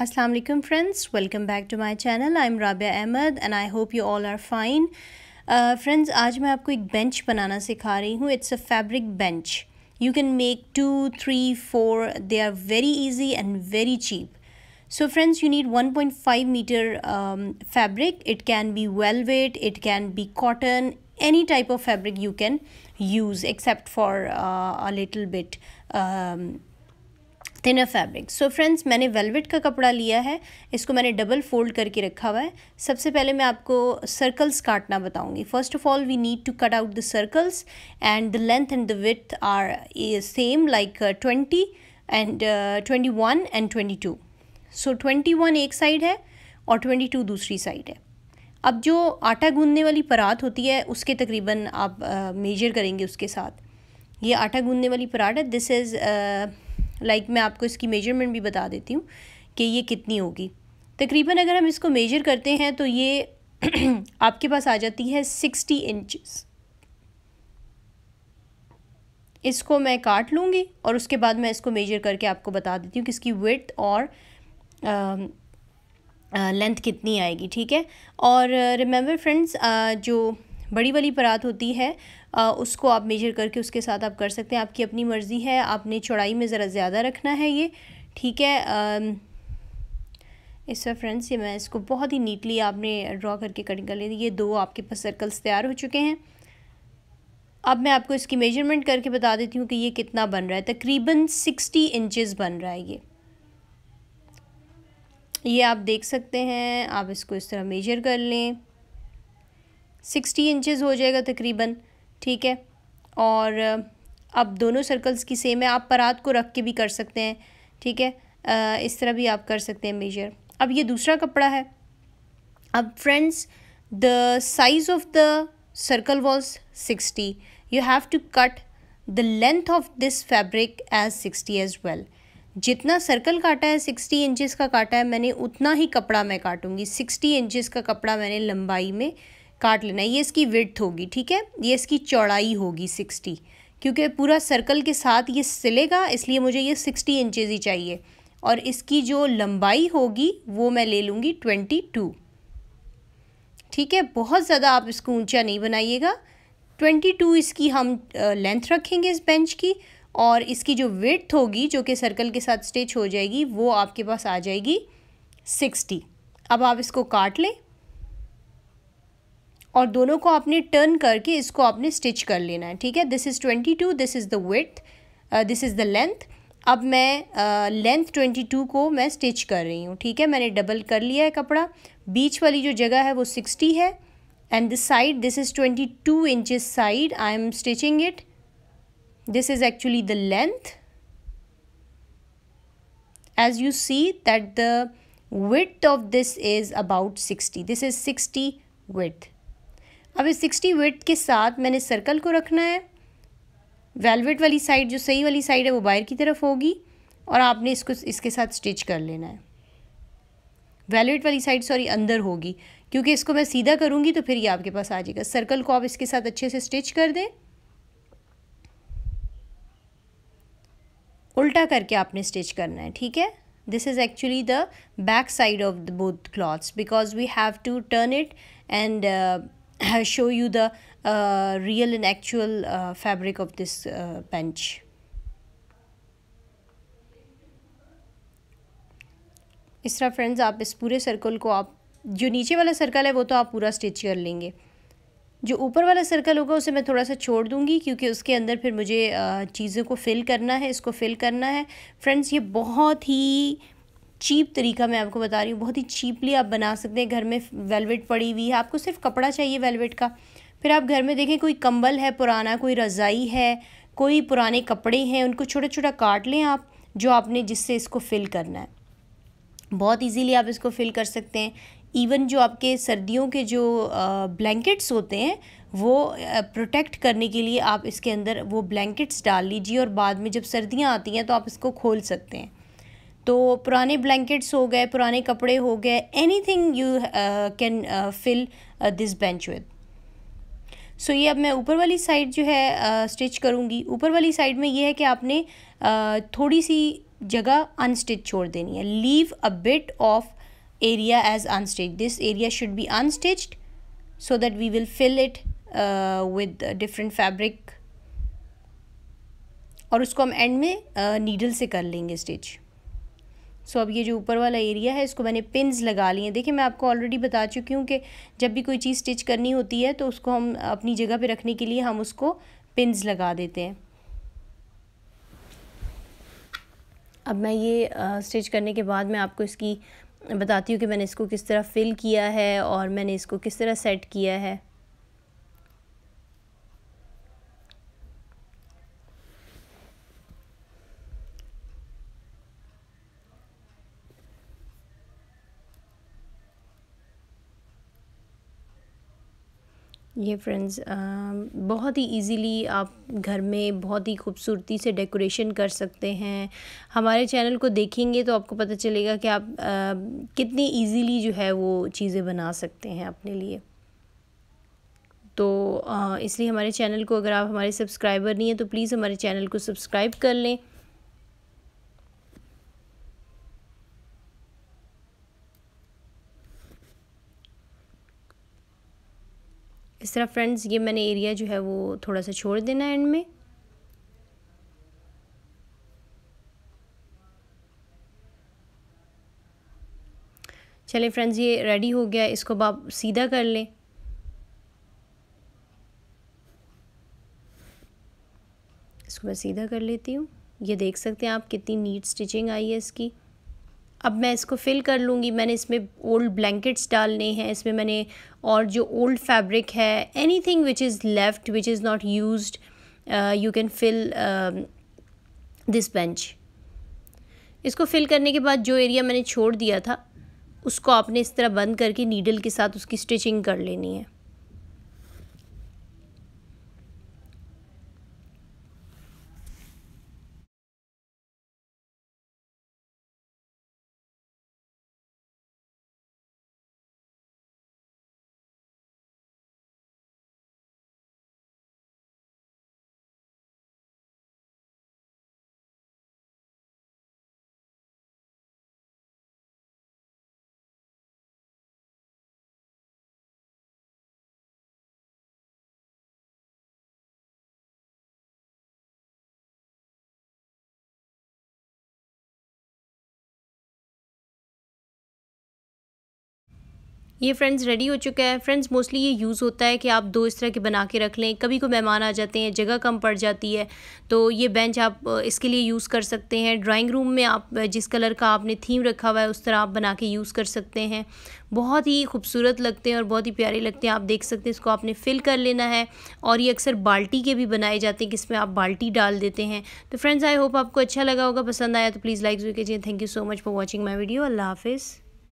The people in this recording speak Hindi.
Assalamu alaikum friends welcome back to my channel I'm Rabia Ahmed and I hope you all are fine uh, Friends, uh, आज मैं आपको एक बेंच बनाना सिखा रही हूँ it's a fabric bench you can make two three four They are very easy and very cheap. So friends, you need 1.5 meter um, fabric. It can be velvet, it can be cotton, any type of fabric you can use except for uh, a little bit um, thinner fabric so friends मैंने वेलवेट का कपड़ा लिया है इसको मैंने डबल फोल्ड करके रखा हुआ है सबसे पहले मैं आपको सर्कल्स काटना बताऊंगी first of all we need to cut out the circles and the length and the width are same like twenty and twenty one and twenty two so twenty one एक साइड है और ट्वेंटी टू दूसरी साइड है अब जो आटा गूंदने वाली परात होती है उसके तकरीबन आप मेजर uh, करेंगे उसके साथ ये आटा गूंदने वाली परात है दिस इज़ लाइक like मैं आपको इसकी मेजरमेंट भी बता देती हूँ कि ये कितनी होगी तकरीबन अगर हम इसको मेजर करते हैं तो ये आपके पास आ जाती है सिक्सटी इंचज़ इसको मैं काट लूँगी और उसके बाद मैं इसको मेजर करके आपको बता देती हूँ कि इसकी विथ और लेंथ कितनी आएगी ठीक है और रिमेंबर फ्रेंड्स जो बड़ी वाली परात होती है आ, उसको आप मेजर करके उसके साथ आप कर सकते हैं आपकी अपनी मर्ज़ी है आपने चौड़ाई में ज़रा ज़्यादा रखना है ये ठीक है आ, इस वक्त फ्रेंड्स ये मैं इसको बहुत ही नीटली आपने ड्रॉ करके कटिंग कर ली ये दो आपके पास सर्कल्स तैयार हो चुके हैं अब मैं आपको इसकी मेजरमेंट करके बता देती हूँ कि ये कितना बन रहा है तकरीबन सिक्सटी इंचज़ बन रहा है ये ये आप देख सकते हैं आप इसको इस तरह मेजर कर लें सिक्सटी इंचज़ हो जाएगा तकरीबन ठीक है और अब दोनों सर्कल्स की सेम है आप परात को रख के भी कर सकते हैं ठीक है इस तरह भी आप कर सकते हैं मेजर अब ये दूसरा कपड़ा है अब friends the size of the circle was sixty you have to cut the length of this fabric as sixty as well जितना सर्कल काटा है सिक्सटी इंचज़ का काटा है मैंने उतना ही कपड़ा मैं काटूंगी सिक्सटी इंचज का कपड़ा मैंने लंबाई में काट लेना ये इसकी विड्थ होगी ठीक है ये इसकी चौड़ाई होगी सिक्सटी क्योंकि पूरा सर्कल के साथ ये सिलेगा इसलिए मुझे ये सिक्सटी इंचज़ ही चाहिए और इसकी जो लंबाई होगी वो मैं ले लूँगी ट्वेंटी टू ठीक है बहुत ज़्यादा आप इसको ऊंचा नहीं बनाइएगा ट्वेंटी टू इसकी हम लेंथ रखेंगे इस बेंच की और इसकी जो वेथ होगी जो कि सर्कल के साथ स्टिच हो जाएगी वो आपके पास आ जाएगी सिक्सटी अब आप इसको काट लें और दोनों को आपने टर्न करके इसको आपने स्टिच कर लेना है ठीक है this is twenty two this is the width this is the length अब मैं लेंथ ट्वेंटी टू को मैं स्टिच कर रही हूँ ठीक है मैंने डबल कर लिया है कपड़ा बीच वाली जो जगह है वो सिक्सटी है and this side this is twenty two inches side I am stitching it this is actually the length as you see that the width of this is about sixty this is sixty width अब इस सिक्सटी वेट के साथ मैंने सर्कल को रखना है वेलवेट वाली साइड जो सही वाली साइड है वो बाहर की तरफ होगी और आपने इसको इसके साथ स्टिच कर लेना है वेलवेट वाली साइड सॉरी अंदर होगी क्योंकि इसको मैं सीधा करूँगी तो फिर ये आपके पास आ जाएगा सर्कल को आप इसके साथ अच्छे से स्टिच कर दें उल्टा करके आपने स्टिच करना है ठीक है this is actually the back side of the both clothes because we have to turn it and show you the uh, real and actual uh, fabric of this uh, bench. इस तरह फ्रेंड्स आप इस पूरे सर्कल को आप जो नीचे वाला सर्कल है वो तो आप पूरा स्टिच कर लेंगे जो ऊपर वाला सर्कल होगा उसे मैं थोड़ा सा छोड़ दूंगी क्योंकि उसके अंदर फिर मुझे uh, चीज़ों को फिल करना है इसको फिल करना है फ्रेंड्स ये बहुत ही चीप तरीका मैं आपको बता रही हूँ बहुत ही चीपली आप बना सकते हैं घर में वेलवेट पड़ी हुई है आपको सिर्फ कपड़ा चाहिए वेलवेट का फिर आप घर में देखें कोई कंबल है पुराना कोई रज़ाई है कोई पुराने कपड़े हैं उनको छोटा छोटा काट लें आप जो आपने जिससे इसको फिल करना है बहुत इजीली आप इसको फिल कर सकते हैं इवन जो आपके सर्दियों के जो ब्लैंकेट्स होते हैं वो प्रोटेक्ट करने के लिए आप इसके अंदर वो ब्लैंकेट्स डाल लीजिए और बाद में जब सर्दियाँ आती हैं तो आप इसको खोल सकते हैं तो पुराने ब्लैंकेट्स हो गए पुराने कपड़े हो गए anything you can fill this bench with so ये अब मैं ऊपर वाली साइड जो है स्टिच uh, करूँगी ऊपर वाली साइड में ये है कि आपने uh, थोड़ी सी जगह अनस्टिच छोड़ देनी है leave a bit of area as unstitch this area should be unstitched so that we will fill it with different fabric और उसको हम एंड में नीडल uh, से कर लेंगे स्टिच सो अब ये जो ऊपर वाला एरिया है इसको मैंने पिनज लगा लिए हैं देखिए मैं आपको ऑलरेडी बता चुकी हूँ कि जब भी कोई चीज़ स्टिच करनी होती है तो उसको हम अपनी जगह पर रखने के लिए हम उसको पिंस लगा देते हैं अब मैं ये स्टिच करने के बाद मैं आपको इसकी बताती हूँ कि मैंने इसको किस तरह फ़िल किया है और मैंने इसको किस तरह सेट किया है ये फ्रेंड्स um, बहुत ही इजीली आप घर में बहुत ही खूबसूरती से डेकोरेशन कर सकते हैं हमारे चैनल को देखेंगे तो आपको पता चलेगा कि आप आ, uh, कितनी इजीली जो है वो चीज़ें बना सकते हैं अपने लिए तो uh, इसलिए हमारे चैनल को अगर आप हमारे सब्सक्राइबर नहीं हैं तो प्लीज़ हमारे चैनल को सब्सक्राइब कर लें इस तरह फ्रेंड्स ये मैंने एरिया जो है वो थोड़ा सा छोड़ देना एंड में चलें फ्रेंड्स ये रेडी हो गया इसको आप सीधा कर लें इसको मैं सीधा कर लेती हूँ ये देख सकते हैं आप कितनी नीट स्टिचिंग आई है इसकी अब मैं इसको फिल कर लूँगी मैंने इसमें ओल्ड ब्लैंकेट्स डालने हैं इसमें मैंने और जो ओल्ड फैब्रिक है anything which is left which is not use you can fill this bench इसको फिल करने के बाद जो एरिया मैंने छोड़ दिया था उसको आपने इस तरह बंद करके नीडल के साथ उसकी स्टिचिंग कर लेनी है ये फ्रेंड्स रेडी हो चुका है फ्रेंड्स मोस्टली ये यूज़ होता है कि आप दो इस तरह के बना के रख लें कभी कोई मेहमान आ जाते हैं जगह कम पड़ जाती है तो ये बेंच आप इसके लिए यूज़ कर सकते हैं ड्राइंग रूम में आप जिस कलर का आपने थीम रखा हुआ है उस तरह आप बना के यूज़ कर सकते हैं बहुत ही खूबसूरत लगते हैं और बहुत ही प्यारे लगते हैं आप देख सकते हैं इसको आपने फ़िल कर लेना है और ये अक्सर बाल्टी के भी बनाए जाते हैं जिसमें आप बाल्टी डाल देते हैं तो फ्रेंड्स आई होप आपको अच्छा लगा होगा पसंद आया तो प्लीज़ लाइक जरूर कीजिए thank you so much for watching my video अल्लाह हाफिज़